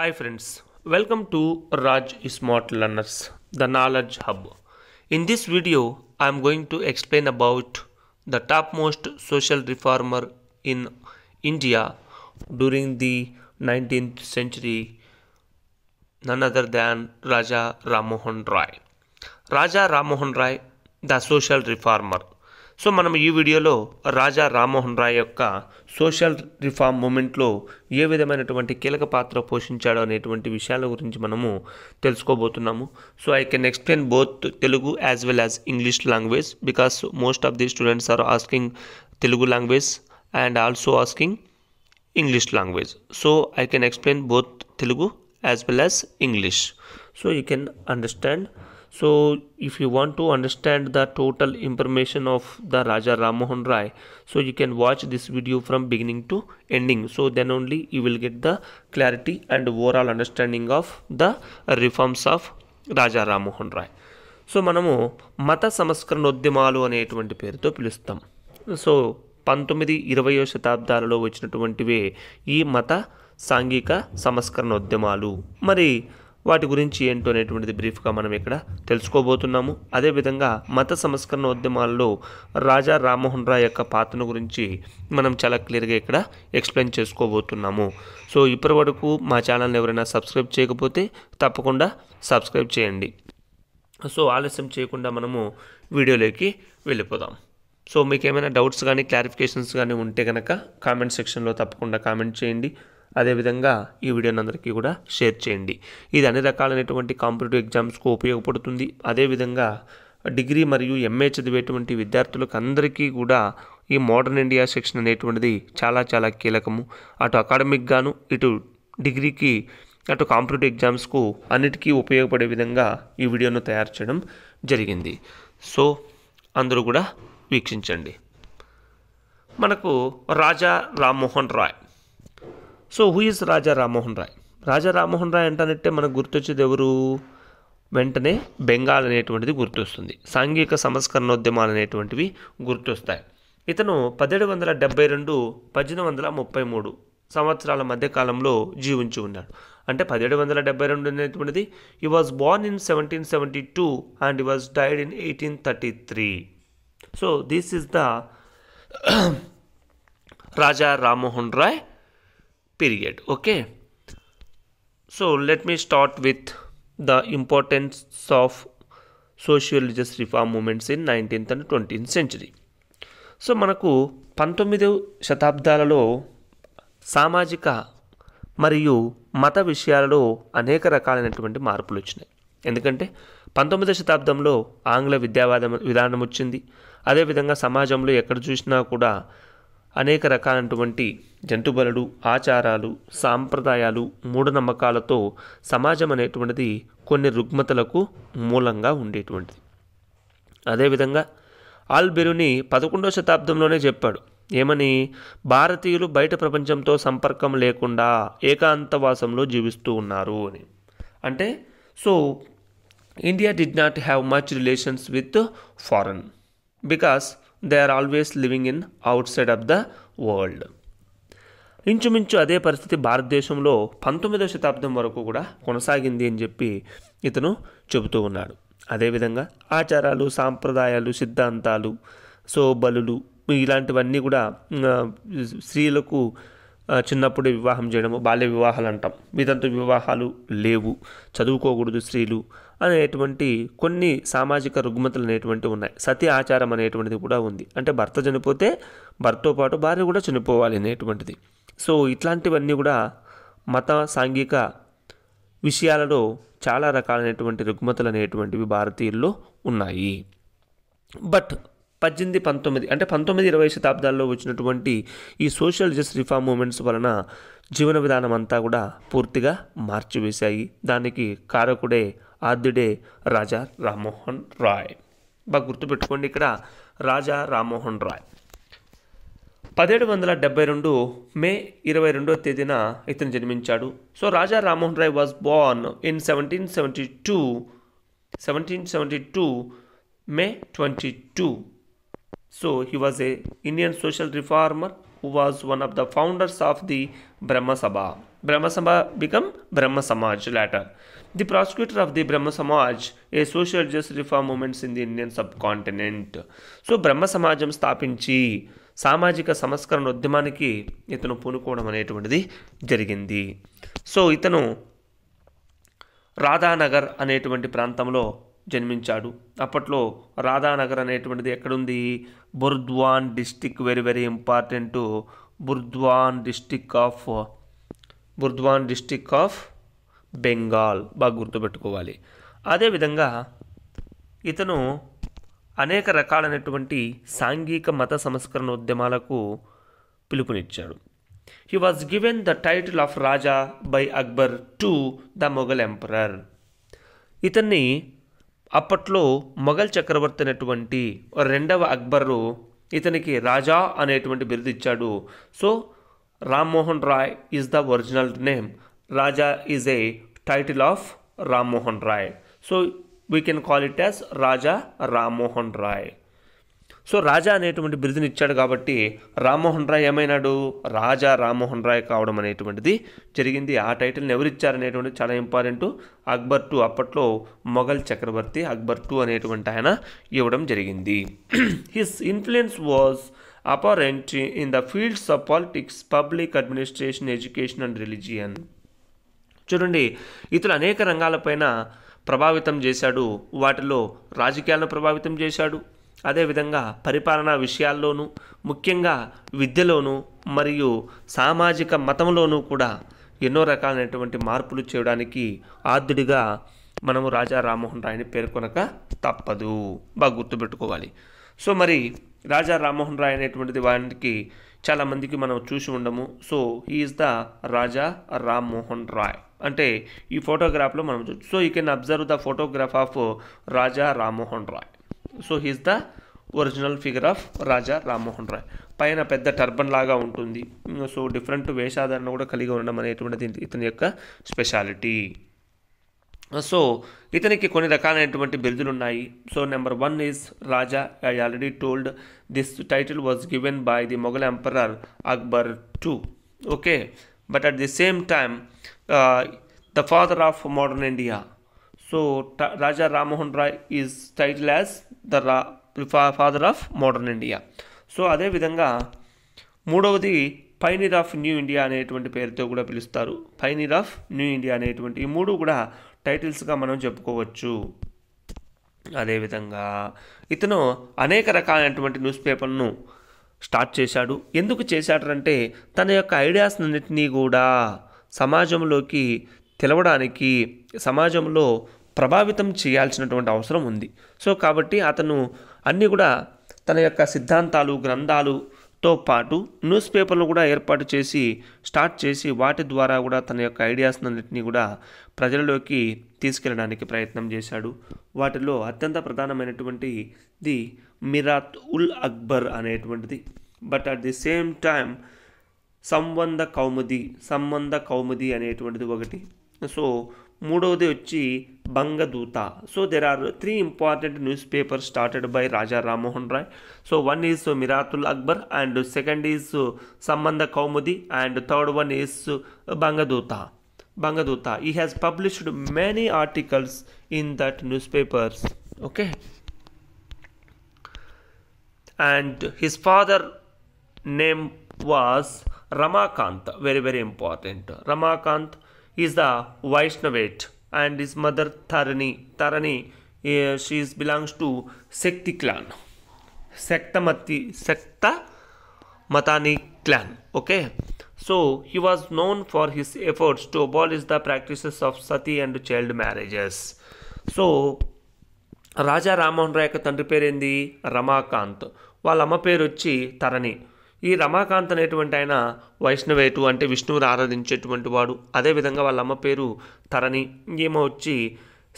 Hi friends, welcome to Raj Smart Learners, the Knowledge Hub. In this video, I am going to explain about the topmost social reformer in India during the 19th century, none other than Raja Ramohan Rai. Raja Ramohan Rai, the social reformer, so మనం ఈ వీడియోలో రాజా రామ్మోహన్ రాయ్ యొక్క social reform మూమెంట్లో ఏ విధమైనటువంటి కీలక పాత్ర పోషించాడో అనేటువంటి విషయాల గురించి మనము తెలుసుకోబోతున్నాము so I can explain both Telugu as well as English language because most of the students are asking Telugu language and also asking English language so I can explain both Telugu as well as English so you can understand so if you want to understand the total information of the Raja Ramohan Rai so you can watch this video from beginning to ending so then only you will get the clarity and overall understanding of the reforms of Raja Ramohan Rai so మనము మత సంస్కరణోద్యమాలు అనేటువంటి పేరుతో పిలుస్తాం so పంతొమ్మిది ఇరవయో శతాబ్దాలలో వచ్చినటువంటివే ఈ మత సాంఘిక సంస్కరణ ఉద్యమాలు మరి వాటి గురించి ఏంటో అనేటువంటిది బ్రీఫ్గా మనం ఇక్కడ తెలుసుకోబోతున్నాము అదేవిధంగా మత సంస్కరణ ఉద్యమాల్లో రాజా రామ్మోహన్ రాయ్ యొక్క పాత్రను గురించి మనం చాలా క్లియర్గా ఇక్కడ ఎక్స్ప్లెయిన్ చేసుకోబోతున్నాము సో ఇప్పటి వరకు మా ఛానల్ని ఎవరైనా సబ్స్క్రైబ్ చేయకపోతే తప్పకుండా సబ్స్క్రైబ్ చేయండి సో ఆలస్యం చేయకుండా మనము వీడియోలోకి వెళ్ళిపోదాం సో మీకు ఏమైనా డౌట్స్ కానీ క్లారిఫికేషన్స్ కానీ ఉంటే కనుక కామెంట్ సెక్షన్లో తప్పకుండా కామెంట్ చేయండి అదేవిధంగా ఈ వీడియోని అందరికీ కూడా షేర్ చేయండి ఇది అన్ని రకాలైనటువంటి కాంపిటేటివ్ ఎగ్జామ్స్కు ఉపయోగపడుతుంది అదేవిధంగా డిగ్రీ మరియు ఎంఏ చదివేటువంటి విద్యార్థులకు అందరికీ కూడా ఈ మోడర్న్ ఇండియా సెక్షన్ అనేటువంటిది చాలా చాలా కీలకము అటు అకాడమిక్ గాను ఇటు డిగ్రీకి అటు కాంపిటేటివ్ ఎగ్జామ్స్కు అన్నిటికీ ఉపయోగపడే విధంగా ఈ వీడియోను తయారు చేయడం జరిగింది సో అందరూ కూడా వీక్షించండి మనకు Raja Rammohan Roy so who is Raja Rammohan Roy Raja Rammohan Roy అంటానంటే మనకు గుర్తొచ్చేది ఎవరు వెంటనే బెంగాల్ అనేటువంటిది గుర్తొస్తుంది సాంఘిక సంస్కరణోద్యమాలు అనేటువంటివి గుర్తొస్తాయి ఇతను పదిహేడు వందల డెబ్బై రెండు పద్దెనిమిది వందల ముప్పై మూడు సంవత్సరాల మధ్యకాలంలో జీవించి ఉన్నాడు అంటే పదిహేడు వందల డెబ్బై రెండు అనేటువంటిది he was born in seventeen seventy two and he was died in eighteen thirty three so this is the Raja Rammohan Roy period okay so let me start with the importance of socio religious reform movements in nineteenth and twentieth century so మనకు పంతొమ్మిదవ శతాబ్దాలలో సామాజిక మరియు మత విషయాలలో అనేక రకాలైనటువంటి మార్పులు వచ్చినాయి ఎందుకంటే పంతొమ్మిదవ శతాబ్దంలో ఆంగ్ల విద్యావాద విధానం వచ్చింది అదేవిధంగా సమాజంలో ఎక్కడ చూసినా కూడా అనేక రకాలైనటువంటి జంతుబలుడు ఆచారాలు సాంప్రదాయాలు మూఢనమ్మకాలతో సమాజం అనేటువంటిది కొన్ని రుగ్మతలకు మూలంగా ఉండేటువంటిది అదేవిధంగా ఆల్బెరుని పదకొండవ శతాబ్దంలోనే చెప్పాడు ఏమని భారతీయులు బయట ప్రపంచంతో సంపర్కం లేకుండా ఏకాంతవాసంలో జీవిస్తూ ఉన్నారు అని అంటే so India did not have much relations with foreign because they are always living in outside of the world ఇంచుమించు అదే పరిస్థితి భారతదేశంలో పంతొమ్మిదవ శతాబ్దం వరకు కూడా కొనసాగింది అని చెప్పి ఇతను చెబుతూ ఉన్నాడు అదేవిధంగా ఆచారాలు సాంప్రదాయాలు సిద్ధాంతాలు సో బలులు ఇలాంటివన్నీ కూడా స్త్రీలకు చిన్నప్పుడే వివాహం చేయడము బాల్య వివాహాలు అంటాం వితంతు వివాహాలు లేవు చదువుకోకూడదు స్త్రీలు అనేటువంటి కొన్ని సామాజిక రుగ్మతలు అనేటువంటివి ఉన్నాయి సతీ ఆచారం అనేటువంటిది కూడా ఉంది అంటే భర్త చనిపోతే భర్తతో పాటు భార్య కూడా చనిపోవాలి అనేటువంటిది సో ఇట్లాంటివన్నీ కూడా మత సాంఘిక విషయాలలో చాలా రకాలైనటువంటి రుగ్మతలు అనేటువంటివి భారతీయుల్లో ఉన్నాయి బట్ పద్దెనిమిది పంతొమ్మిది అంటే పంతొమ్మిది ఇరవై శతాబ్దాల్లో వచ్చినటువంటి ఈ సోషల్ జస్టిస్ రిఫార్మ్ మూమెంట్స్ వలన జీవన విధానం అంతా కూడా పూర్తిగా మార్చివేశాయి దానికి కారకుడే ఆద్యుడే రాజా రామ్మోహన్ రాయ్ బాగా గుర్తుపెట్టుకోండి ఇక్కడ రాజా రామ్మోహన్ రాయ్ పదిహేడు వందల డెబ్బై రెండు మే ఇరవై రెండవ తేదీన ఇతను జన్మించాడు so Raja Rammohan Roy was born in seventeen seventy two seventeen seventy two May twenty two so he was a Indian social reformer who was one of the founders of the Brahmo Sabha Brahmo Sabha become Brahmo Samaj later prosecutor of the Brahmo Samaj a social social reform movements in the Indian subcontinent so Brahmo సమాజం స్థాపించి సామాజిక సంస్కరణ ఉద్యమానికి ఇతను పూనుకోవడం అనేటువంటిది జరిగింది so ఇతను రాధానగర్ అనేటువంటి ప్రాంతంలో జన్మించాడు అప్పట్లో రాధానగర్ అనేటువంటిది ఎక్కడుంది Burdwan district very very important Burdwan district of Burdwan district of Bengal బాగా గుర్తుపెట్టుకోవాలి అదేవిధంగా ఇతను అనేక రకాలైనటువంటి సాంఘిక మత సంస్కరణ ఉద్యమాలకు పిలుపునిచ్చాడు he was given the title of Raja by Akbar to the Mughal emperor ఇతన్ని అప్పట్లో మొఘల్ చక్రవర్తి అనేటువంటి రెండవ అక్బరు ఇతనికి రాజా అనేటువంటి బిరుదు ఇచ్చాడు so Rammohan Roy is the original name Raja is a title of Ram Mohan Rai. So we can call it as Raja Ram Mohan Rai. So Raja అనేటువంటి బిరుదుని ఇచ్చాడు కాబట్టి రామ్మోహన్ రాయ్ ఏమైనాడు రాజా రామ్మోహన్ రాయ్ కావడం అనేటువంటిది జరిగింది ఆ టైటిల్ని ఎవరిచ్చారనేటువంటిది చాలా ఇంపార్టెంట్ అక్బర్ టూ అప్పట్లో మొఘల్ చక్రవర్తి అక్బర్ టూ అనేటువంటి ఆయన ఇవ్వడం జరిగింది his influence was apparent in the fields of politics public administration education and religion చూడండి ఇతడు అనేక రంగాలపైన ప్రభావితం చేశాడు వాటిలో రాజకీయాలను ప్రభావితం చేశాడు అదేవిధంగా పరిపాలనా విషయాల్లోనూ ముఖ్యంగా విద్యలోనూ మరియు సామాజిక మతంలోనూ కూడా ఎన్నో రకాలైనటువంటి మార్పులు చేయడానికి ఆద్యుడిగా మనము రాజా రామ్మోహన్ రాయ్ని పేర్కొనక తప్పదు బాగా గుర్తుపెట్టుకోవాలి సో మరి రాజా రామ్మోహన్ రాయ్ అనేటువంటిది వారికి చాలామందికి మనం చూసి ఉండము so he's the Raja Rammohan Roy అంటే ఈ ఫోటోగ్రాఫ్లో మనం చూడొచ్చు so you can observe the photograph of Raja Rammohan Roy so he's the original figure of Raja Rammohan Roy పైన పెద్ద టర్బన్ లాగా ఉంటుంది సో డిఫరెంట్ వేషాధారణ కూడా కలిగి ఉండడం అనేటువంటిది ఇతని యొక్క స్పెషాలిటీ సో ఇతనికి కొన్ని రకాలైనటువంటి బిరుదులు ఉన్నాయి so number one is Raja I already told this title was given by the Mughal emperor Akbar too okay but at the same time the father of modern India so Raja Rammohan Roy is title as the raw father of modern India so అదేవిధంగా మూడవది pioneer of new India అనేటువంటి పేరుతో కూడా పిలుస్తారు pioneer of new India అనేటువంటి ఈ మూడు కూడా టైటిల్స్గా మనం చెప్పుకోవచ్చు అదేవిధంగా ఇతను అనేక రకాలైనటువంటి న్యూస్ పేపర్ను స్టార్ట్ చేశాడు ఎందుకు చేశాడంటే తన యొక్క ఐడియాస్ అన్నింటినీ కూడా సమాజంలోకి తెలవడానికి సమాజంలో ప్రభావితం చేయాల్సినటువంటి అవసరం ఉంది సో కాబట్టి అతను అన్నీ కూడా తన యొక్క సిద్ధాంతాలు గ్రంథాలుతో పాటు న్యూస్ పేపర్లు కూడా ఏర్పాటు చేసి స్టార్ట్ చేసి వాటి ద్వారా కూడా తన యొక్క ఐడియాస్ అన్నింటినీ కూడా ప్రజలలోకి తీసుకెళ్ళడానికి ప్రయత్నం చేశాడు వాటిలో అత్యంత ప్రధానమైనటువంటి ది మిరాత్ ఉల్ అక్బర్ అనేటువంటిది but at the same time Sambad Kaumudi Sambad Kaumudi అనేటువంటిది ఒకటి సో మూడవది వచ్చి Bangaduta so there are three important newspaper started by Raja Rammohan Roy so one is Miratul Akbar and second is Sambad Kaumudi and third one is Bangaduta Bangaduta he has published many articles in that newspapers okay and his father name was Ramakant, very, very important. Ramakant is the Vaishnavate and his mother Tarani. Tarani, uh, she belongs to Sekti clan. Sektamati, Sekta Matani clan. Okay. So he was known for his efforts to abolish the practices of sati and child marriages. So Raja Rammohan Roy యొక్క తండ్రి పేరేంది రమాకాంత్ వాళ్ళ అమ్మ పేరు వచ్చి తరణి ఈ రమాకాంత్ అనేటువంటి ఆయన వైష్ణవేటు అంటే విష్ణువుని ఆరాధించేటువంటి వాడు అదేవిధంగా వాళ్ళ అమ్మ పేరు తరణి ఈమె వచ్చి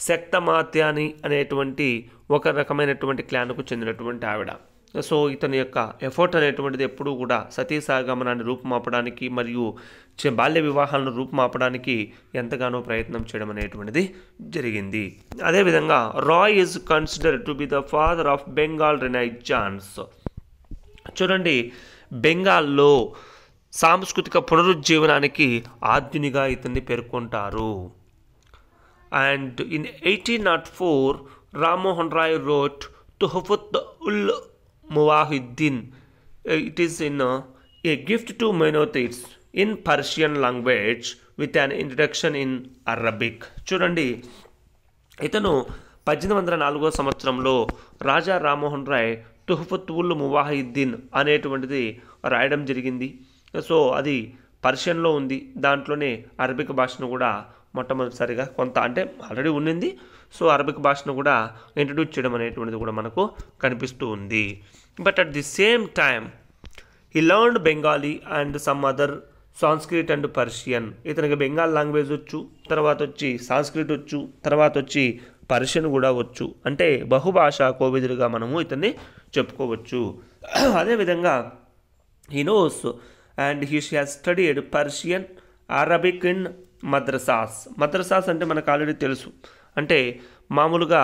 శక్తమాత్యాని అనేటువంటి ఒక రకమైనటువంటి క్లాన్కు చెందినటువంటి ఆవిడ సో ఇతని యొక్క ఎఫర్ట్ అనేటువంటిది ఎప్పుడూ కూడా సతీసాగమనాన్ని రూపుమాపడానికి మరియు బాల్య వివాహాలను రూపుమాపడానికి ఎంతగానో ప్రయత్నం చేయడం అనేటువంటిది జరిగింది అదేవిధంగా Roy is considered to be the father of Bengal renaissance చూడండి బెంగాల్లో సాంస్కృతిక పునరుజ్జీవనానికి ఆద్యునిగా ఇతన్ని పేర్కొంటారు and in eighteen nought four Rammohan Roy wrote Tuhfat ul Muwahhidin it is in a gift to monotheists in Persian language with an introduction in Arabic చూడండి ఇతను పద్దెనిమిది వందల నాలుగో సంవత్సరంలో రాజా రామ్మోహన్ రాయ్ తుహఫతుల్ మువాహిద్దీన్ అనేటువంటిది రాయడం జరిగింది సో అది పర్షియన్లో ఉంది దాంట్లోనే అరబిక్ భాషను కూడా మొట్టమొదటిసారిగా కొంత అంటే ఆల్రెడీ ఉండింది సో అరబిక్ భాషను కూడా ఇంట్రడ్యూస్ చేయడం అనేటువంటిది కూడా మనకు కనిపిస్తూ ఉంది but at the same time he learned Bengali and some other Sanskrit and Persian ఇతనికి బెంగాల్ లాంగ్వేజ్ వచ్చు తర్వాత వచ్చి సాంస్క్రిట్ వచ్చు తర్వాత వచ్చి పర్షియన్ కూడా వచ్చు అంటే బహుభాషా కోవిదురుగా మనము ఇతన్ని చెప్పుకోవచ్చు అదేవిధంగా he knows and he has studied Persian Arabic in madrasas madrasas అంటే మనకు ఆల్రెడీ తెలుసు అంటే మామూలుగా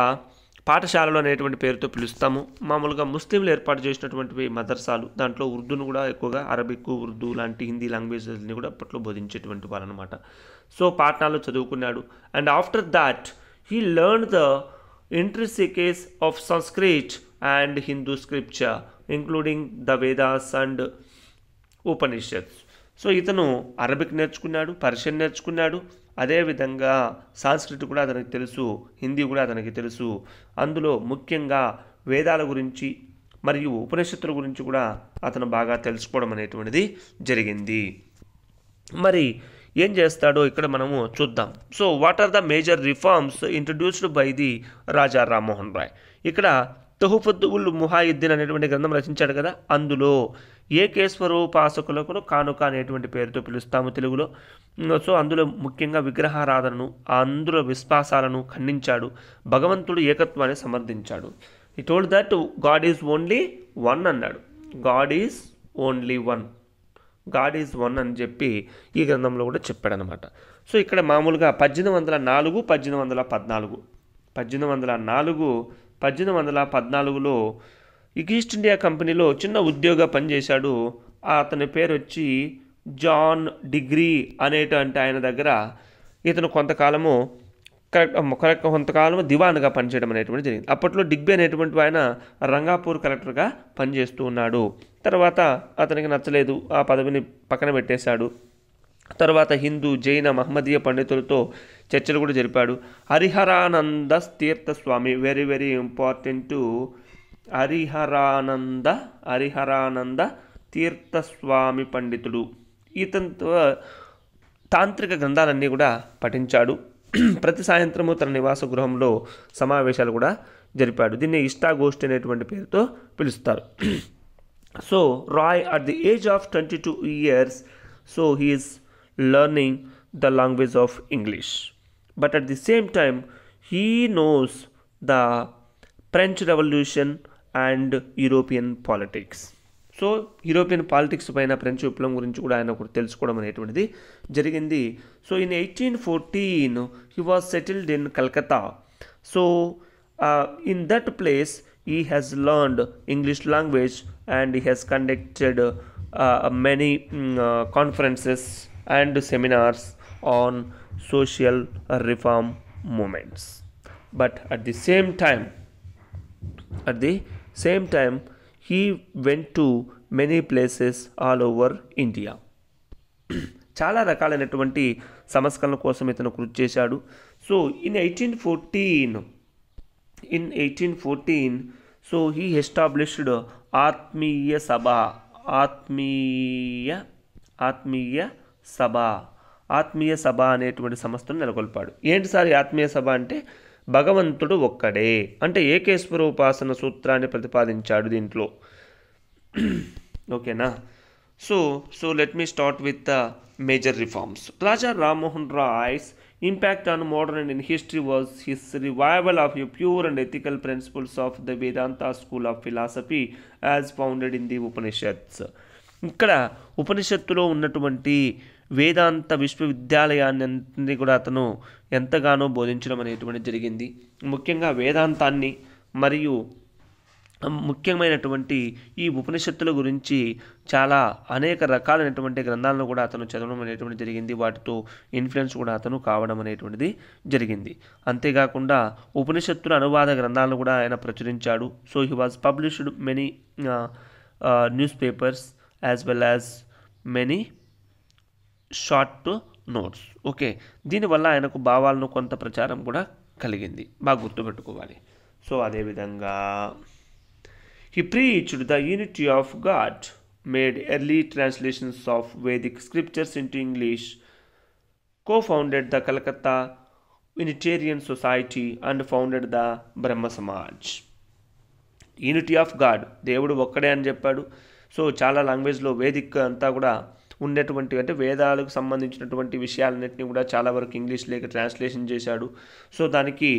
పాఠశాలలు అనేటువంటి పేరుతో పిలుస్తాము మామూలుగా ముస్లింలు ఏర్పాటు చేసినటువంటివి మదర్సాలు దాంట్లో ఉర్దూను కూడా ఎక్కువగా అరబిక్ ఉర్దూ లాంటి హిందీ లాంగ్వేజెస్ని కూడా అప్పట్లో బోధించేటువంటి వాళ్ళనమాట సో పాట్నాలో చదువుకున్నాడు and after that He learned the intricacies of Sanskrit and Hindu scripture, including the Vedas and Upanishads so ఇతను అరబిక్ నేర్చుకున్నాడు పర్షియన్ నేర్చుకున్నాడు అదేవిధంగా సాంస్కృతి కూడా అతనికి తెలుసు హిందీ కూడా అతనికి తెలుసు అందులో ముఖ్యంగా వేదాల గురించి మరియు ఉపనిషత్తుల గురించి కూడా అతను బాగా తెలుసుకోవడం అనేటువంటిది జరిగింది మరి ఏం చేస్తాడో ఇక్కడ మనము చూద్దాం so what are the major reforms introduced by the Raja Rammohan Roy ఇక్కడ తహుఫద్ ఉల్ ముహాయుద్దీన్ అనేటువంటి గ్రంథం రచించాడు కదా అందులో ఏకేశ్వరు పాసకులకు కానుక అనేటువంటి పేరుతో పిలుస్తాము తెలుగులో సో అందులో ముఖ్యంగా విగ్రహారాధనను అందులో విశ్వాసాలను ఖండించాడు భగవంతుడు ఏకత్వాన్ని సమర్థించాడు he told that God is only one అన్నాడు God is only one God is one అని చెప్పి ఈ గ్రంథంలో కూడా చెప్పాడనమాట సో ఇక్కడ మామూలుగా పద్దెనిమిది వందల నాలుగు పద్దెనిమిది వందల పద్నాలుగు పద్దెనిమిది వందల నాలుగు పద్దెనిమిది వందల పద్నాలుగులో ఈస్ట్ ఇండియా కంపెనీలో చిన్న ఉద్యోగ పనిచేశాడు అతని పేరు వచ్చి జాన్ డిగ్రీ అనేటువంటి ఆయన దగ్గర ఇతను కొంతకాలము కరెక్ట్ కొంతకాలము దివాన్గా పనిచేయడం అనేటువంటి జరిగింది అప్పట్లో డిగ్బీ అనేటువంటి ఆయన రంగాపూర్ కలెక్టర్గా పనిచేస్తూ ఉన్నాడు తర్వాత అతనికి నచ్చలేదు ఆ పదవిని పక్కన పెట్టేశాడు తర్వాత హిందూ జైన మహమ్మదీయ పండితులతో చర్చలు కూడా జరిపాడు Hariharananda Tirthaswami very very important Hariharananda Hariharananda Tirthaswami పండితుడు ఇతనితో తాంత్రిక గ్రంథాలన్నీ కూడా పఠించాడు ప్రతి సాయంత్రము తన నివాస గృహంలో సమావేశాలు కూడా జరిపాడు దీన్ని ఇష్టాగోష్ఠి అనేటువంటి పేరుతో పిలుస్తారు so roy at the age of 22 years so he is learning the language of english but at the same time he knows the french revolution and european politics so european politics పైన ఫ్రెంచ్ విప్లవం గురించి కూడా ఆయనకు తెలుసుకోవడం అనేటువంటిది జరిగింది so so in 1814 he was settled in Calcutta. So uh, in that place he has learned English language and he has conducted uh, many um, conferences and seminars on social reform movements but at the same time at the same time he went to many places all over India చాలా రకాలైనటువంటి సంస్కరణల కోసం ఇతను కృషి చేశాడు so in eighteen fourteen in eighteen fourteen so he established Atmiya Sabha ఆత్మీయ ఆత్మీయ సభ ఆత్మీయ సభ అనేటువంటి సంస్థను నెలకొల్పాడు ఏంటి సార్ ఆత్మీయ సభ అంటే భగవంతుడు ఒక్కడే అంటే ఏకేశ్వర ఉపాసన సూత్రాన్ని ప్రతిపాదించాడు దీంట్లో ఓకేనా so so let me start with the major reforms Raja Rammohan Roy's impact on modern Indian history was his revival of the pure and ethical principles of the Vedanta school of philosophy as founded in the Upanishads. ఇక్కడ ఉపనిషత్తులో ఉన్నటువంటి వేదాంత విశ్వవిద్యాలయాన్ని కూడా అతను ఎంతగానో బోధించడం అనేటువంటి జరిగింది ముఖ్యంగా వేదాంతాన్ని మరియు ముఖ్యమైనటువంటి ఈ ఉపనిషత్తుల గురించి చాలా అనేక రకాలైనటువంటి గ్రంథాలను కూడా అతను చదవడం అనేటువంటి జరిగింది వాటితో ఇన్ఫ్లుయెన్స్ కూడా అతను కావడం అనేటువంటిది జరిగింది అంతేకాకుండా ఉపనిషత్తుల అనువాద గ్రంథాలను కూడా ఆయన ప్రచురించాడు so he was published many newspapers as well as many short notes okay దీనివల్ల ఆయనకు భావాలను కొంత ప్రచారం కూడా కలిగింది బాగా గుర్తుపెట్టుకోవాలి సో అదేవిధంగా He preached the unity of God, made early translations of Vedic scriptures into English, co founded the Calcutta Unitarian Society, and founded the Brahma Samaj. Unity of God దేవుడు ఒక్కడే అని చెప్పాడు సో చాలా లాంగ్వేజ్లో వేదిక్ అంతా కూడా ఉండేటువంటి అంటే వేదాలకు సంబంధించినటువంటి విషయాలన్నింటినీ కూడా చాలా వరకు ఇంగ్లీష్ లేక ట్రాన్స్లేషన్ చేశాడు సో దానికి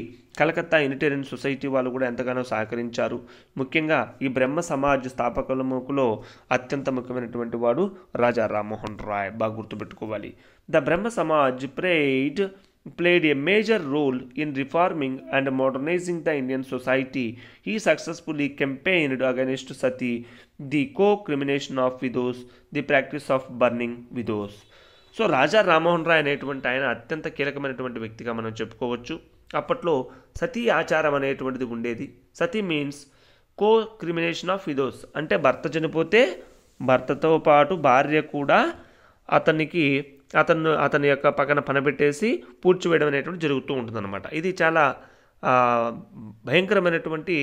కలకత్తా యూనిటేరియన్ సొసైటీ వాళ్ళు కూడా ఎంతగానో సహకరించారు ముఖ్యంగా ఈ బ్రహ్మ సమాజ్ స్థాపకులముకులో అత్యంత ముఖ్యమైనటువంటి వాడు రాజా రామ్మోహన్ రాయ్ బాగా గుర్తుపెట్టుకోవాలి the Brahma Samaj played played a major role in reforming and modernizing the Indian society. He successfully campaigned against sati, the co-crimination of widows, the practice of burning widows. So Raja Rammohan Roy అనేటువంటి ఆయన అత్యంత కీలకమైనటువంటి వ్యక్తిగా మనం చెప్పుకోవచ్చు అప్పట్లో సతీ ఆచారం అనేటువంటిది ఉండేది సతీ మీన్స్ కో క్రిమినేషన్ ఆఫ్ విదోస్ అంటే భర్త చనిపోతే భర్తతో పాటు భార్య కూడా అతనికి అతను అతని యొక్క పక్కన పనిపెట్టేసి పూడ్చివేయడం అనేటువంటి జరుగుతూ ఉంటుందన్నమాట ఇది చాలా భయంకరమైనటువంటి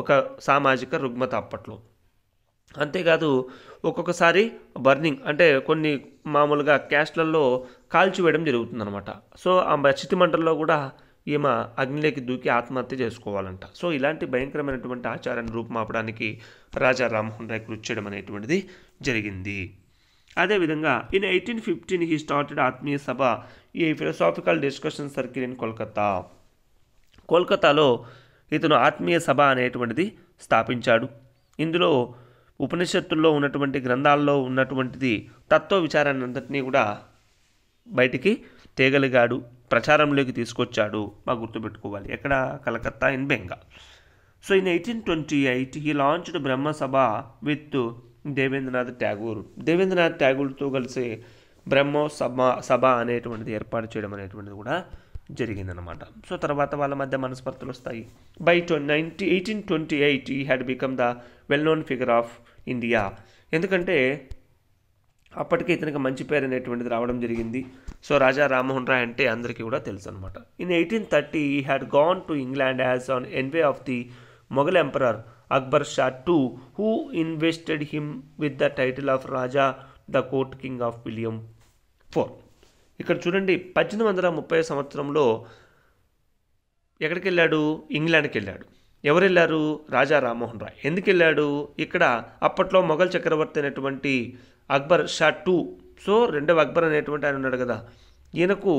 ఒక సామాజిక రుగ్మత అప్పట్లో అంతేకాదు ఒక్కొక్కసారి బర్నింగ్ అంటే కొన్ని మామూలుగా క్యాస్ట్లలో కాల్చివేయడం జరుగుతుందన్నమాట సో ఆ చితి మంటల్లో కూడా ఈమె అగ్నిలోకి దూకి ఆత్మహత్య చేసుకోవాలంట సో ఇలాంటి భయంకరమైనటువంటి ఆచారాన్ని రూపుమాపడానికి రాజా రామ్మోహన్ రాయ్ కృషి చేయడం అనేటువంటిది జరిగింది అదేవిధంగా in eighteen fifteen he started Atmiya Sabha a philosophical discussion circle in Kolkata కోల్కతాలో ఇతను ఆత్మీయ సభ అనేటువంటిది స్థాపించాడు ఇందులో ఉపనిషత్తుల్లో ఉన్నటువంటి గ్రంథాల్లో ఉన్నటువంటిది తత్వ విచారాన్ని అంతటినీ కూడా బయటికి తేగలిగాడు ప్రచారంలోకి తీసుకొచ్చాడు మా గుర్తుపెట్టుకోవాలి ఎక్కడ Calcutta in Bengal so in eighteen twenty eight he launched Brahma Sabha with Debendranath Tagore Debendranath ట్యాగూర్తో కలిసి బ్రహ్మో సభ సభ అనేటువంటిది ఏర్పాటు చేయడం అనేటువంటిది కూడా జరిగిందనమాట సో తర్వాత వాళ్ళ మధ్య మనస్పర్తలు వస్తాయి బై ట్వ ninety eighteen twenty eight he had become the well known figure of India ఎందుకంటే అప్పటికే ఇతనికి మంచి పేరు అనేటువంటిది రావడం జరిగింది సో రాజా రామ్మోహన్ రాయ్ అంటే అందరికీ కూడా తెలుసు అనమాట in eighteen thirty he had gone to England as an envoy of the Mughal emperor Akbar Shah two who invested him with the title of Raja the court king of William four ఇక్కడ చూడండి పద్దెనిమిది వందల ముప్పై సంవత్సరంలో ఎక్కడికి వెళ్ళాడు ఇంగ్లాండ్కి వెళ్ళాడు ఎవరు వెళ్ళారు రాజా రామ్మోహన్ రాయ్ ఎందుకు వెళ్ళాడు ఇక్కడ అప్పట్లో మొఘల్ చక్రవర్తి అనేటువంటి అక్బర్ షా టూ సో రెండవ అక్బర్ అనేటువంటి ఆయన ఉన్నాడు కదా ఈయనకు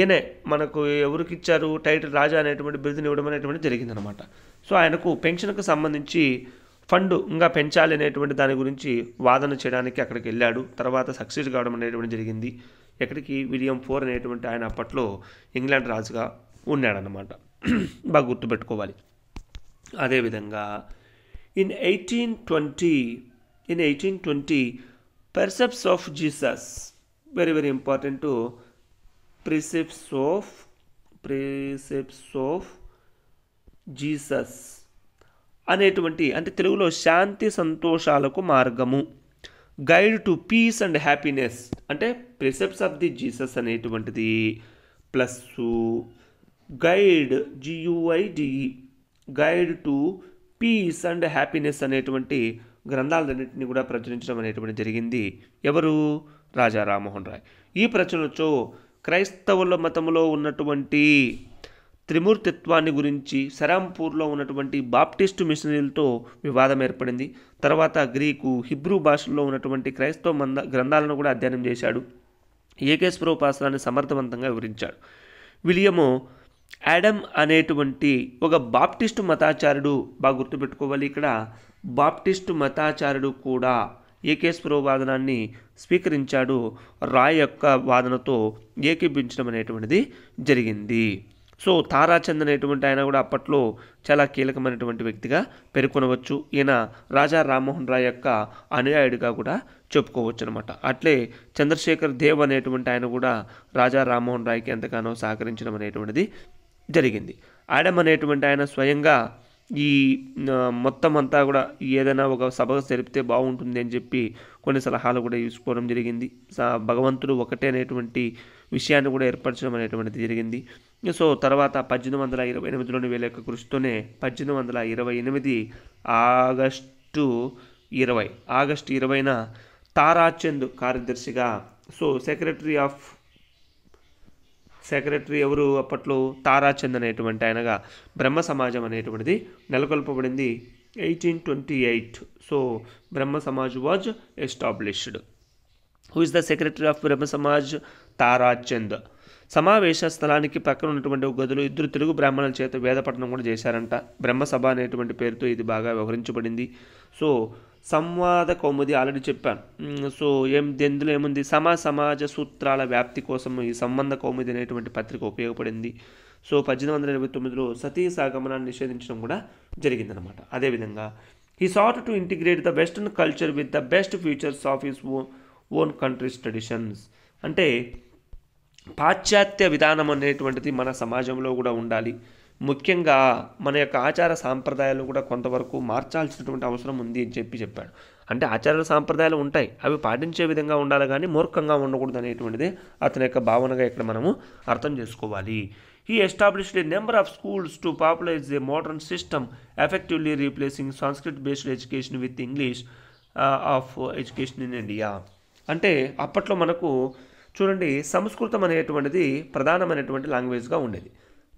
ఈయనే మనకు ఎవరికి ఇచ్చారు టైటిల్ రాజా అనేటువంటి బిరుదుని ఇవ్వడం అనేటువంటి జరిగిందనమాట సో ఆయనకు పెన్షన్కు సంబంధించి ఫండ్ ఇంకా పెంచాలి అనేటువంటి దాని గురించి వాదన చేయడానికి అక్కడికి వెళ్ళాడు తర్వాత సక్సెస్ కావడం అనేటువంటి జరిగింది ఎక్కడికి విలియం ఫోర్ అనేటువంటి ఆయన అప్పట్లో ఇంగ్లాండ్ రాజుగా ఉన్నాడనమాట బాగా గుర్తుపెట్టుకోవాలి అదేవిధంగా in eighteen twenty in eighteen twenty precepts of Jesus very very important precepts of precepts of Jesus అనేటువంటి అంటే తెలుగులో శాంతి సంతోషాలకు మార్గము guide to peace and happiness అంటే ప్రిసెప్ట్స్ ఆఫ్ ది జీసస్ అనేటువంటిది plus guide G U I D E guide to peace and happiness అనేటువంటి గ్రంథాలన్నింటినీ కూడా ప్రచురించడం అనేటువంటి జరిగింది ఎవరు రాజా రామ్మోహన్ రాయ్ ఈ ప్రచురణతో క్రైస్తవుల మతంలో ఉన్నటువంటి త్రిమూర్తిత్వాన్ని గురించి సరాంపూర్లో ఉన్నటువంటి బాప్టిస్టు మిషనరీలతో వివాదం ఏర్పడింది తర్వాత గ్రీకు హిబ్రూ భాషల్లో ఉన్నటువంటి క్రైస్తవ మంద గ్రంథాలను కూడా అధ్యయనం చేశాడు ఏకేశ్వరోపాసనాన్ని సమర్థవంతంగా వివరించాడు విలియము యాడమ్ అనేటువంటి ఒక బాప్టిస్టు మతాచారుడు బాగా గుర్తుపెట్టుకోవాలి ఇక్కడ బాప్టిస్టు మతాచారుడు కూడా ఏకేశ్వరో వాదనాన్ని స్వీకరించాడు రాయ్ యొక్క వాదనతో ఏకీపించడం అనేటువంటిది జరిగింది సో తారాచంద్ అనేటువంటి ఆయన కూడా అప్పట్లో చాలా కీలకమైనటువంటి వ్యక్తిగా పేర్కొనవచ్చు ఈయన రాజా రామ్మోహన్ రాయ్ యొక్క అనుయాయుడిగా కూడా చెప్పుకోవచ్చు అనమాట అట్లే చంద్రశేఖర్ దేవ్ అనేటువంటి ఆయన కూడా రాజా రామ్మోహన్ రాయ్కి ఎంతగానో సహకరించడం అనేటువంటిది జరిగింది ఆడమ్ అనేటువంటి ఆయన స్వయంగా ఈ మొత్తం అంతా కూడా ఏదైనా ఒక సభ జరిపితే బాగుంటుంది అని చెప్పి కొన్ని సలహాలు కూడా తీసుకోవడం జరిగింది భగవంతుడు ఒకటే అనేటువంటి విషయాన్ని కూడా ఏర్పరచడం అనేటువంటిది జరిగింది సో తర్వాత పద్దెనిమిది వందల ఇరవై ఎనిమిదిలోని వీళ్ళ యొక్క కృషితోనే పద్దెనిమిది వందల ఇరవై ఎనిమిది ఆగస్టు ఇరవై ఆగస్టు ఇరవైన తారాచంద్ కార్యదర్శిగా సో సెక్రటరీ ఆఫ్ సెక్రటరీ ఎవరు అప్పట్లో తారాచంద్ అనేటువంటి ఆయనగా బ్రహ్మ సమాజం అనేటువంటిది నెలకొల్పబడింది eighteen twenty eight so Brahma Samaj was established who is the secretary of Brahma Samaj Tarachand సమావేశ స్థలానికి పక్కన ఉన్నటువంటి గదులు ఇద్దరు తెలుగు బ్రాహ్మణుల చేత వేదపఠనం కూడా చేశారంట బ్రహ్మసభ అనేటువంటి పేరుతో ఇది బాగా వ్యవహరించబడింది సో సంవాద కౌముది ఆల్రెడీ చెప్పాను సో ఏం దెందులు ఏముంది సమా సమాజ సూత్రాల వ్యాప్తి కోసం ఈ సంబంధ కౌముది అనేటువంటి పత్రిక ఉపయోగపడింది సో పద్దెనిమిది వందల ఇరవై తొమ్మిదిలో సతీ సాగమనాన్ని నిషేధించడం కూడా జరిగిందనమాట అదేవిధంగా he sought to integrate the western culture with the best futures of his own countries traditions అంటే పాశ్చాత్య విధానం అనేటువంటిది మన సమాజంలో కూడా ఉండాలి ముఖ్యంగా మన యొక్క ఆచార సాంప్రదాయాలు కూడా కొంతవరకు మార్చాల్సినటువంటి అవసరం ఉంది అని చెప్పి చెప్పాడు అంటే ఆచారాల సాంప్రదాయాలు ఉంటాయి అవి పాటించే విధంగా ఉండాలి కానీ మూర్ఖంగా ఉండకూడదు అనేటువంటిది అతని యొక్క భావనగా ఇక్కడ మనము అర్థం చేసుకోవాలి he established a number of schools to popularise a modern system effectively replacing Sanskrit based education with English of education in India అంటే అప్పట్లో మనకు చూడండి సంస్కృతం అనేటువంటిది ప్రధానమైనటువంటి లాంగ్వేజ్గా ఉండేది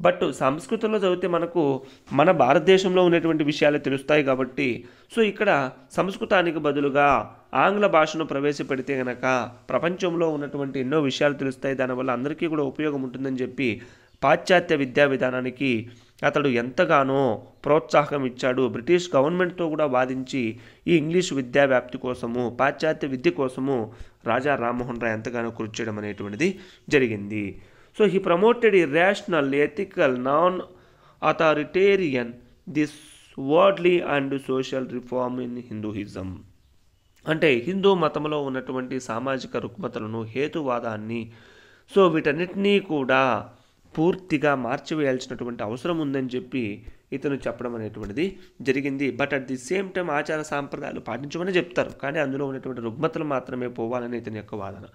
బట్ సంస్కృతంలో చదివితే మనకు మన భారతదేశంలో ఉన్నటువంటి విషయాలు తెలుస్తాయి కాబట్టి సో ఇక్కడ సంస్కృతానికి బదులుగా ఆంగ్ల భాషను ప్రవేశపెడితే కనుక ప్రపంచంలో ఉన్నటువంటి ఎన్నో విషయాలు తెలుస్తాయి దానివల్ల అందరికీ కూడా ఉపయోగం ఉంటుందని చెప్పి పాశ్చాత్య విద్యా విధానానికి అతడు ఎంతగానో ప్రోత్సాహం ఇచ్చాడు బ్రిటిష్ గవర్నమెంట్తో కూడా వాదించి ఈ ఇంగ్లీష్ విద్యా వ్యాప్తి కోసము పాశ్చాత్య విద్య కోసము రాజా రామ్మోహన్ రాయ్ ఎంతగానో కృషి చేయడం అనేటువంటిది జరిగింది so he promoted a rational ethical non authoritarian this worldly and social reform in Hinduism అంటే హిందూ మతంలో ఉన్నటువంటి సామాజిక రుగ్మతలను హేతువాదాన్ని సో వీటన్నిటినీ కూడా పూర్తిగా మార్చివేయాల్సినటువంటి అవసరం ఉందని చెప్పి ఇతను చెప్పడం అనేటువంటిది జరిగింది but at the same time ఆచార సాంప్రదాయాలు పాటించమని చెప్తారు కానీ అందులో ఉన్నటువంటి రుగ్మతలు మాత్రమే పోవాలని ఇతని యొక్క వాదన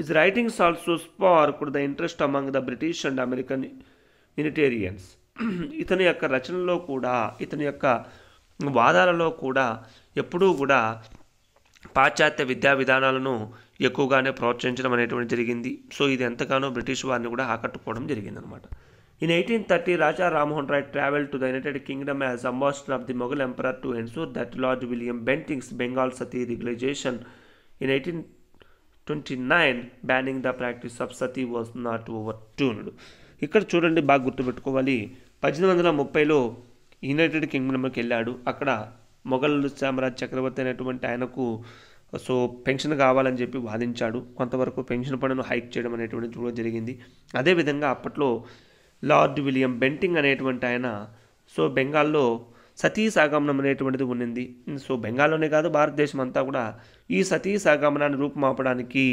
his writings also sparked the interest among the British and American Unitarians ఇతని యొక్క రచనలో కూడా ఇతని యొక్క వాదాలలో కూడా ఎప్పుడూ కూడా పాశ్చాత్య విద్యా విధానాలను ఎక్కువగానే ప్రోత్సహించడం అనేటువంటి జరిగింది సో ఇది ఎంతగానో బ్రిటిష్ వారిని కూడా ఆకట్టుకోవడం జరిగిందనమాట in eighteen thirty Raja Rammohan Roy travel to the United Kingdom as ambassador of the Mughal emperor to ensure that Lord William Bentinck's Bengal sati regulation in eighteen twenty nine banning the practice of sati was not overturned ఇక్కడ చూడండి బాగా గుర్తుపెట్టుకోవాలి పద్దెనిమిది వందల ముప్పైలో United కింగ్డమ్కి వెళ్ళాడు అక్కడ మొఘల్ సామ్రాజ్ చక్రవర్తి అనేటువంటి ఆయనకు సో పెన్షన్ కావాలని చెప్పి వాదించాడు కొంతవరకు పెన్షన్ పనులు హైక్ చేయడం అనేటువంటిది కూడా జరిగింది అదేవిధంగా అప్పట్లో లార్డ్ విలియం బెంటింగ్ అనేటువంటి ఆయన సో బెంగాల్లో సతీ సాగమనం అనేటువంటిది ఉండింది సో బెంగాల్లోనే కాదు భారతదేశం అంతా కూడా ఈ సతీ సాగమనాన్ని రూపుమాపడానికి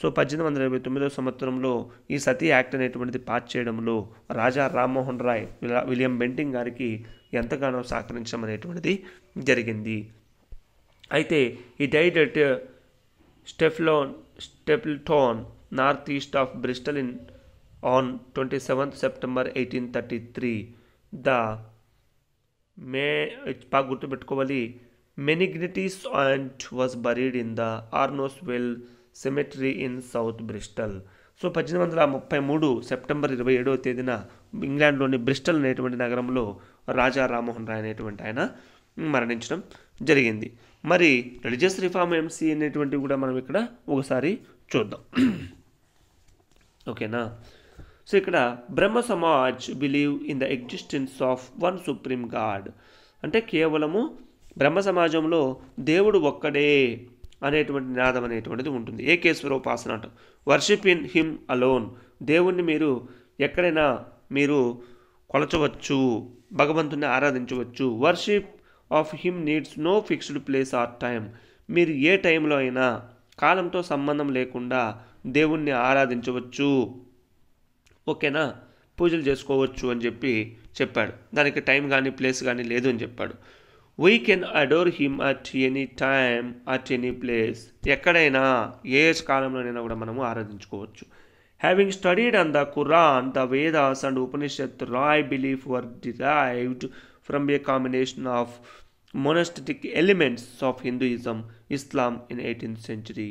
సో పద్దెనిమిది వందల ఇరవై తొమ్మిదో సంవత్సరంలో ఈ సతీ యాక్ట్ అనేటువంటిది పాస్ చేయడంలో రాజా రామ్మోహన్ రాయ్ విలియం బెంటింగ్ గారికి ఎంతగానో సహకరించడం అనేటువంటిది జరిగింది అయితే he died at Stapleton Stapleton north east of Bristol in on twenty seventh September eighteen thirty three the may బాగా గుర్తుపెట్టుకోవాలి meningitis and was buried in the Arnos Vale cemetery in south Bristol so పద్దెనిమిది వందల ముప్పై మూడు September ఇరవై ఏడవ తేదీన ఇంగ్లాండ్లోని బ్రిస్టల్ అనేటువంటి నగరంలో రాజా రామ్మోహన్ రాయ్ అనేటువంటి ఆయన మరణించడం జరిగింది మరి రిలీజియస్ రిఫార్మ్ ఎంసీ అనేటువంటివి కూడా మనం ఇక్కడ ఒకసారి చూద్దాం ఓకేనా సో ఇక్కడ Brahma Samaj believe in the existence of one supreme God అంటే కేవలము బ్రహ్మ సమాజంలో దేవుడు ఒక్కడే అనేటువంటి నినాదం అనేటువంటిది ఉంటుంది ఉపాసన అంట వర్షిప్ ఇన్ హిమ్ అలోన్ దేవుణ్ణి మీరు ఎక్కడైనా మీరు కొలచవచ్చు భగవంతుని ఆరాధించవచ్చు worship of him needs no fixed place or time మీరు ఏ టైంలో అయినా కాలంతో సంబంధం లేకుండా దేవుణ్ణి ఆరాధించవచ్చు ఓకేనా పూజలు చేసుకోవచ్చు అని చెప్పి చెప్పాడు దానికి టైం కానీ ప్లేస్ కానీ లేదు అని చెప్పాడు we can adore him at any time at any place ఎక్కడైనా ఏ కాలంలోనైనా కూడా మనము ఆరాధించుకోవచ్చు having studied an the Quran the Vedas and Upanishad Roy belief were derived from a combination of monastic elements of Hinduism, Islam in 18th century,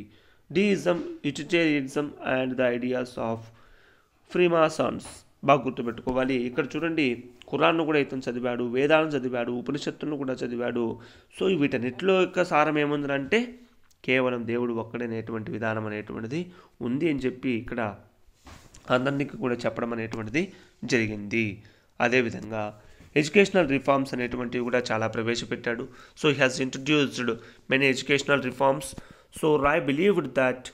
Deism, Utilitarianism and the ideas of Freemasons. బాగా గుర్తుపెట్టుకోవాలి ఇక్కడ చూడండి కురాన్ను కూడా ఇతను చదివాడు వేదాలను చదివాడు ఉపనిషత్తులను కూడా చదివాడు సో వీటన్నిటిలో యొక్క సారం ఏముందంటే కేవలం దేవుడు ఒక్కడనేటువంటి విధానం అనేటువంటిది ఉంది అని చెప్పి ఇక్కడ అందరికీ కూడా చెప్పడం అనేటువంటిది జరిగింది అదేవిధంగా ఎడ్యుకేషనల్ రిఫార్మ్స్ అనేటువంటివి కూడా చాలా ప్రవేశపెట్టాడు so he has introduced many educational reforms so Roy believed that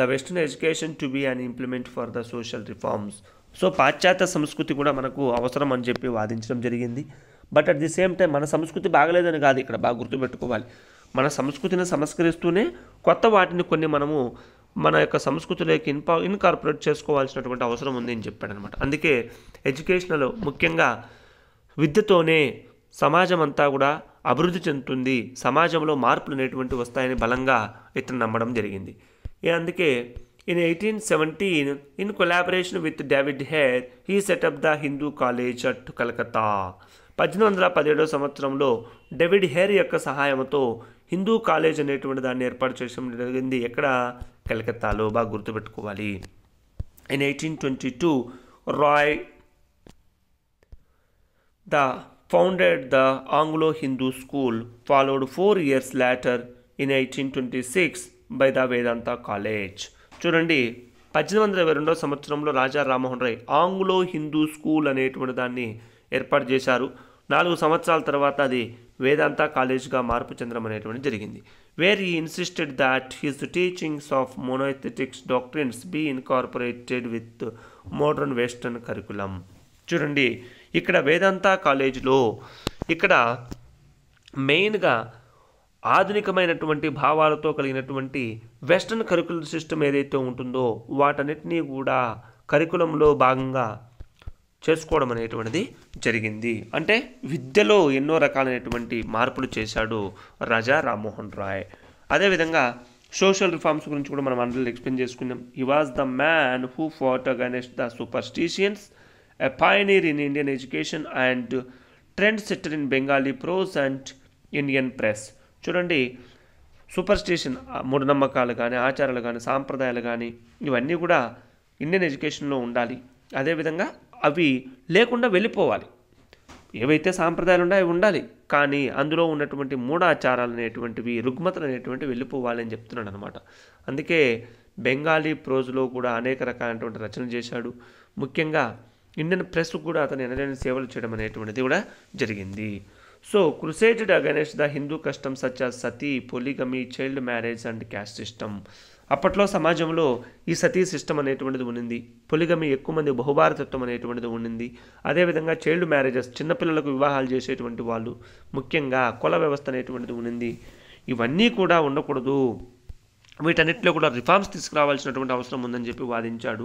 the western education to be and implement for the social reforms so పాశ్చాత్య సంస్కృతి కూడా మనకు అవసరం అని చెప్పి వాదించడం జరిగింది but at the same time మన సంస్కృతి బాగలేదని కాదు ఇక్కడ బాగా గుర్తుపెట్టుకోవాలి మన సంస్కృతిని సంస్కరిస్తూనే కొత్త వాటిని కొన్ని మనము మన యొక్క సంస్కృతిలోకి ఇన్పా ఇన్కార్పొరేట్ చేసుకోవాల్సినటువంటి అవసరం ఉంది అని చెప్పాడనమాట అందుకే ఎడ్యుకేషనల్ ముఖ్యంగా విద్యతోనే సమాజం అంతా కూడా అభివృద్ధి చెందుతుంది సమాజంలో మార్పులు అనేటువంటి వస్తాయని బలంగా ఇతను నమ్మడం జరిగింది అందుకే in eighteen seventeen in collaboration with David Hare he set up the Hindu college at Calcutta పద్దెనిమిది వందల పదిహేడవ సంవత్సరంలో డేవిడ్ హేర్ యొక్క సహాయంతో హిందూ కాలేజ్ అనేటువంటి దాన్ని ఏర్పాటు చేయడం జరిగింది ఎక్కడ కలకత్తాలో బాగా గుర్తుపెట్టుకోవాలి in eighteen twenty two Roy the founded the Anglo Hindu school followed four years 4 in eighteen twenty six by the Vedanta college చూడండి పద్దెనిమిది వందల ఇరవై రెండవ సంవత్సరంలో రాజా రామ్మోహన్ రాయ్ ఆంగ్లో హిందూ స్కూల్ అనేటువంటి దాన్ని ఏర్పాటు చేశారు నాలుగు సంవత్సరాల తర్వాత అది వేదాంత కాలేజ్గా మార్పు చెందడం అనేటువంటి జరిగింది where he insisted that his teachings of మోనోథెటిక్స్ doctrines be incorporated with modern western curriculum చూడండి ఇక్కడ వేదాంత కాలేజీలో ఇక్కడ మెయిన్గా ఆధునికమైనటువంటి భావాలతో కలిగినటువంటి వెస్ట్రన్ కరికుల సిస్టమ్ ఏదైతే ఉంటుందో వాటన్నిటినీ కూడా కరికులంలో భాగంగా చేసుకోవడం అనేటువంటిది జరిగింది అంటే విద్యలో ఎన్నో రకాలైనటువంటి మార్పులు చేశాడు రాజా రామ్మోహన్ రాయ్ అదేవిధంగా సోషల్ రిఫార్మ్స్ గురించి కూడా మనం అందరూ ఎక్స్ప్లెయిన్ చేసుకున్నాం he was the man who fought against the superstitions a pioneer in Indian education and trendsetter in Bengali prose and Indian press చూడండి సూపర్ స్టిషన్ మూఢనమ్మకాలు కానీ ఆచారాలు కానీ సాంప్రదాయాలు కానీ ఇవన్నీ కూడా ఇండియన్ ఎడ్యుకేషన్లో ఉండాలి అదేవిధంగా అవి లేకుండా వెళ్ళిపోవాలి ఏవైతే సాంప్రదాయాలు ఉన్నాయో అవి ఉండాలి కానీ అందులో ఉన్నటువంటి మూఢాచారాలు అనేటువంటివి రుగ్మతలు అనేటువంటివి వెళ్ళిపోవాలి అని చెప్తున్నాడు అనమాట అందుకే బెంగాలీ ప్రోజ్లో కూడా అనేక రకాలైనటువంటి రచనలు చేశాడు ముఖ్యంగా ఇండియన్ ప్రెస్కు కూడా అతను ఎనలేని సేవలు చేయడం అనేటువంటిది కూడా జరిగింది so crusaded against the Hindu custom such as sati polygamy child marriage and caste system అప్పట్లో సమాజంలో ఈ సతీ సిస్టమ్ అనేటువంటిది ఉండింది పొలిగమి ఎక్కువ మంది బహుభారతత్వం అనేటువంటిది ఉండింది అదేవిధంగా చైల్డ్ మ్యారేజెస్ చిన్నపిల్లలకు వివాహాలు చేసేటువంటి వాళ్ళు ముఖ్యంగా కుల వ్యవస్థ అనేటువంటిది ఉండింది ఇవన్నీ కూడా ఉండకూడదు వీటన్నిటిలో కూడా రిఫార్మ్స్ తీసుకురావాల్సినటువంటి అవసరం ఉందని చెప్పి వాదించాడు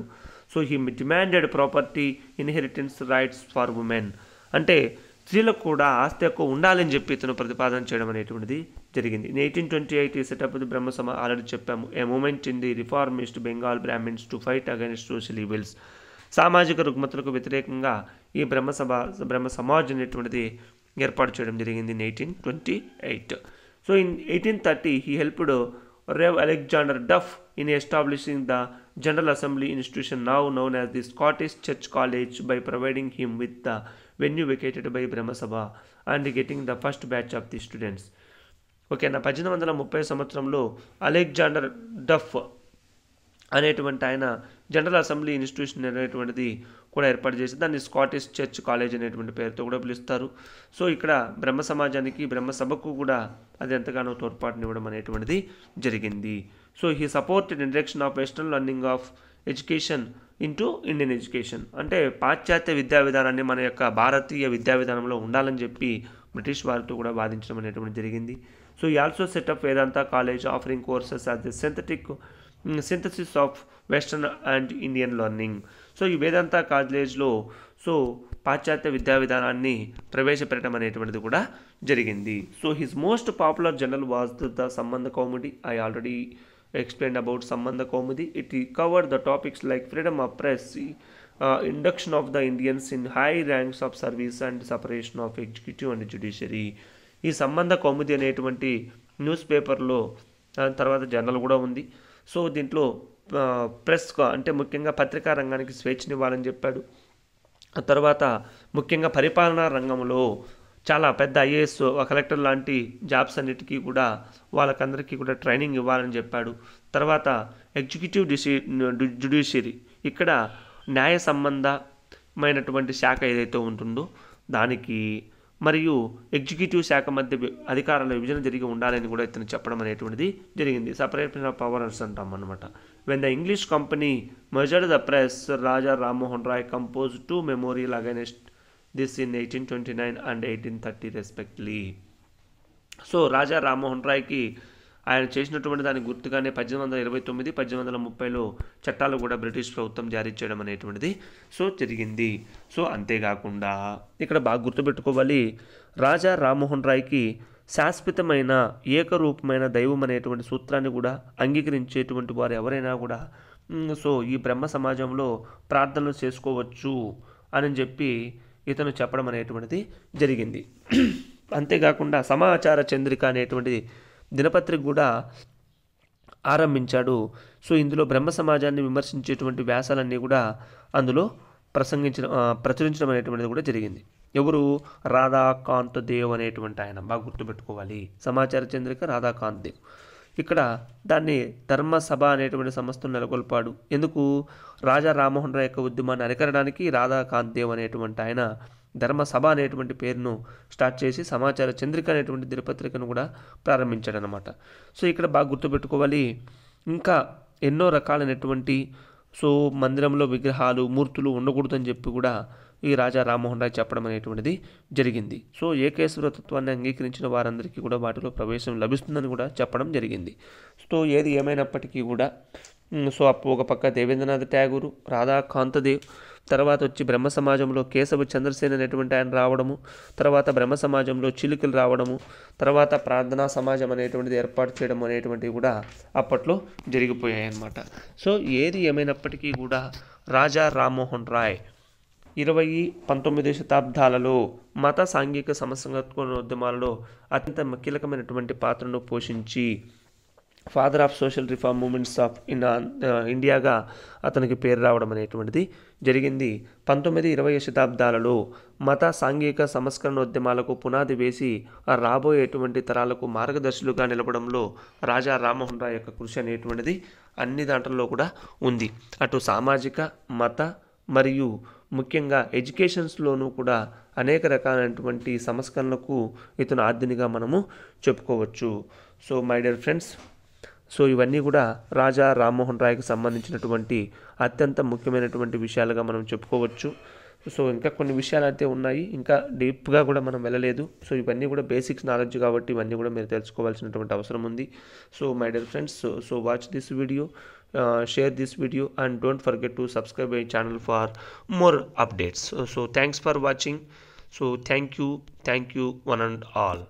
so he demanded property inheritance rights for women అంటే స్త్రీలకు కూడా ఆస్తి ఎక్కువ ఉండాలని చెప్పి ఇతను ప్రతిపాదన చేయడం అనేటువంటిది జరిగింది eighteen twenty eight he set up Brahma Samaj already చెప్పాము a movement in the reformist Bengal Brahmins to fight against social evils సామాజిక రుగ్మతలకు వ్యతిరేకంగా ఈ బ్రహ్మసభ బ్రహ్మ సమాజ్ అనేటువంటిది ఏర్పాటు చేయడం జరిగింది in eighteen twenty eight so in eighteen thirty he helped Rev. Alexander Duff in establishing the General Assembly institution now known as the Scottish Church College by providing him with the venue vacated by Brahma Sabha and getting the first batch of the students. ఓకేనా పద్దెనిమిది వందల ముప్పై సంవత్సరంలో Alexander డఫ్ అనేటువంటి ఆయన general assembly institution అనేటువంటిది కూడా ఏర్పాటు చేసి దాన్ని స్కాటిష్ చర్చ్ కాలేజ్ అనేటువంటి పేరుతో కూడా పిలుస్తారు సో ఇక్కడ బ్రహ్మ సమాజానికి బ్రహ్మ సభకు కూడా అది ఎంతగానో తోడ్పాటునివ్వడం అనేటువంటిది జరిగింది so he supported induction of western learning of education into Indian education అంటే పాశ్చాత్య విద్యా విధానాన్ని మన యొక్క భారతీయ విద్యా విధానంలో ఉండాలని చెప్పి బ్రిటిష్ వారితో కూడా వాదించడం అనేటువంటి జరిగింది so he also set up Vedanta college offering courses as the synthetic synthesis of western and Indian learning so ఈ వేదాంత కాలేజ్లో సో పాశ్చాత్య విద్యా విధానాన్ని ప్రవేశపెట్టడం అనేటువంటిది కూడా జరిగింది so his most popular journal was the Sambad Kaumudi I already explain about Sambad Kaumudi it cover the topics like freedom of press induction of the Indians in high ranks of service and separation of executive and judiciary ఈ సంబంధ కౌముది అనేటువంటి news పేపర్లో uh, తర్వాత journal కూడా ఉంది so దీంట్లో press అంటే ముఖ్యంగా పత్రికా రంగానికి స్వేచ్ఛనివ్వాలని చెప్పాడు ఆ తర్వాత ముఖ్యంగా పరిపాలనా రంగంలో చాలా పెద్ద ఐఏఎస్ కలెక్టర్ లాంటి జాబ్స్ అన్నిటికీ కూడా వాళ్ళకందరికీ కూడా ట్రైనింగ్ ఇవ్వాలని చెప్పాడు తర్వాత ఎగ్జిక్యూటివ్ డిసి జుడిషియరీ ఇక్కడ న్యాయ సంబంధమైనటువంటి శాఖ ఏదైతే ఉంటుందో దానికి మరియు ఎగ్జిక్యూటివ్ శాఖ మధ్య అధికారాల విభజన జరిగి ఉండాలని కూడా ఇతను చెప్పడం అనేటువంటిది జరిగింది సపరేట్ పవర్స్ అంటాం అనమాట When the English company Raja the press, Raja two memorial composed two memorial against this in 1829 and 1830 respectively. So Raja Rammohan రాయ్కి ఆయన చేసినటువంటి దాన్ని గుర్తుగానే పద్దెనిమిది వందల ఇరవై తొమ్మిది పద్దెనిమిది వందల ముప్పైలో చట్టాలు కూడా బ్రిటిష్ ప్రభుత్వం జారీ చేయడం అనేటువంటిది సో జరిగింది సో అంతేకాకుండా ఇక్కడ బాగా గుర్తుపెట్టుకోవాలి రాజా రామ్మోహన్ రాయ్కి శాశ్వతమైన ఏకరూపమైన దైవం అనేటువంటి సూత్రాన్ని కూడా అంగీకరించేటువంటి వారు ఎవరైనా కూడా సో ఈ బ్రహ్మ సమాజంలో ప్రార్థనలు చేసుకోవచ్చు అని చెప్పి ఇతను చెప్పడం అనేటువంటిది జరిగింది అంతేకాకుండా సమాచార చంద్రిక అనేటువంటిది దినపత్రిక కూడా ఆరంభించాడు సో ఇందులో బ్రహ్మ సమాజాన్ని విమర్శించేటువంటి వ్యాసాలన్నీ కూడా అందులో ప్రసంగించడం ప్రచురించడం అనేటువంటిది కూడా జరిగింది ఎవరు రాధాకాంత్ దేవ్ అనేటువంటి ఆయన బాగా గుర్తుపెట్టుకోవాలి సమాచార చంద్రిక రాధాకాంత్ దేవ్ ఇక్కడ దాన్ని ధర్మసభ అనేటువంటి సంస్థను నెలకొల్పాడు ఎందుకు రాజా రామ్మోహన్ రాయ్ యొక్క ఉద్యమాన్ని అరికరడానికి రాధాకాంత్ దేవ్ అనేటువంటి ఆయన ధర్మసభ అనేటువంటి పేరును స్టార్ట్ చేసి సమాచార చంద్రిక అనేటువంటి దినపత్రికను కూడా ప్రారంభించాడనమాట సో ఇక్కడ బాగా గుర్తుపెట్టుకోవాలి ఇంకా ఎన్నో రకాలైనటువంటి సో మందిరంలో విగ్రహాలు మూర్తులు ఉండకూడదని చెప్పి కూడా ఈ రాజా రామ్మోహన్ రాయ్ చెప్పడం అనేటువంటిది జరిగింది సో ఏకేశ్వర తత్వాన్ని అంగీకరించిన వారందరికీ కూడా వాటిలో ప్రవేశం లభిస్తుందని కూడా చెప్పడం జరిగింది సో ఏది ఏమైనప్పటికీ కూడా సో అప్పుడు ఒక పక్క దేవేంద్రనాథ్ ట్యాగూరు రాధాకాంతదేవ్ తర్వాత వచ్చి బ్రహ్మ సమాజంలో కేశవ చంద్రసేన అనేటువంటి ఆయన రావడము తర్వాత బ్రహ్మ సమాజంలో చిలుకలు రావడము తర్వాత ప్రార్థనా సమాజం అనేటువంటిది ఏర్పాటు చేయడం అనేటువంటివి కూడా అప్పట్లో జరిగిపోయాయి అన్నమాట సో ఏది ఏమైనప్పటికీ కూడా రాజా రామ్మోహన్ రాయ్ ఇరవై పంతొమ్మిది శతాబ్దాలలో మత సాంఘిక ఉద్యమాలలో అత్యంత కీలకమైనటువంటి పాత్రను పోషించి father of social reform movements of ఇండియాగా అతనికి పేరు రావడం అనేటువంటిది జరిగింది పంతొమ్మిది ఇరవై శతాబ్దాలలో మత సాంఘిక సంస్కరణోద్యమాలకు పునాది వేసి రాబోయేటువంటి తరాలకు మార్గదర్శులుగా నిలబడంలో రాజా రామ్మోహన్ రాయ్ యొక్క కృషి అనేటువంటిది అన్ని దాంట్లో కూడా ఉంది అటు సామాజిక మత మరియు ముఖ్యంగా ఎడ్యుకేషన్స్లోనూ కూడా అనేక రకాలైనటువంటి సంస్కరణలకు ఇతను ఆర్థినిగా మనము చెప్పుకోవచ్చు so my dear friends so ఇవన్నీ కూడా రాజా రామ్మోహన్ రాయ్కి సంబంధించినటువంటి అత్యంత ముఖ్యమైనటువంటి విషయాలుగా మనం చెప్పుకోవచ్చు సో ఇంకా కొన్ని విషయాలు అయితే ఉన్నాయి ఇంకా డీప్గా కూడా మనం వెళ్ళలేదు సో ఇవన్నీ కూడా బేసిక్స్ నాలెడ్జ్ కాబట్టి ఇవన్నీ కూడా మీరు తెలుసుకోవాల్సినటువంటి అవసరం ఉంది so my dear friends so so watch this video Uh, share this video and don't forget to subscribe my channel for more updates so, so thanks for watching so thank you thank you one and all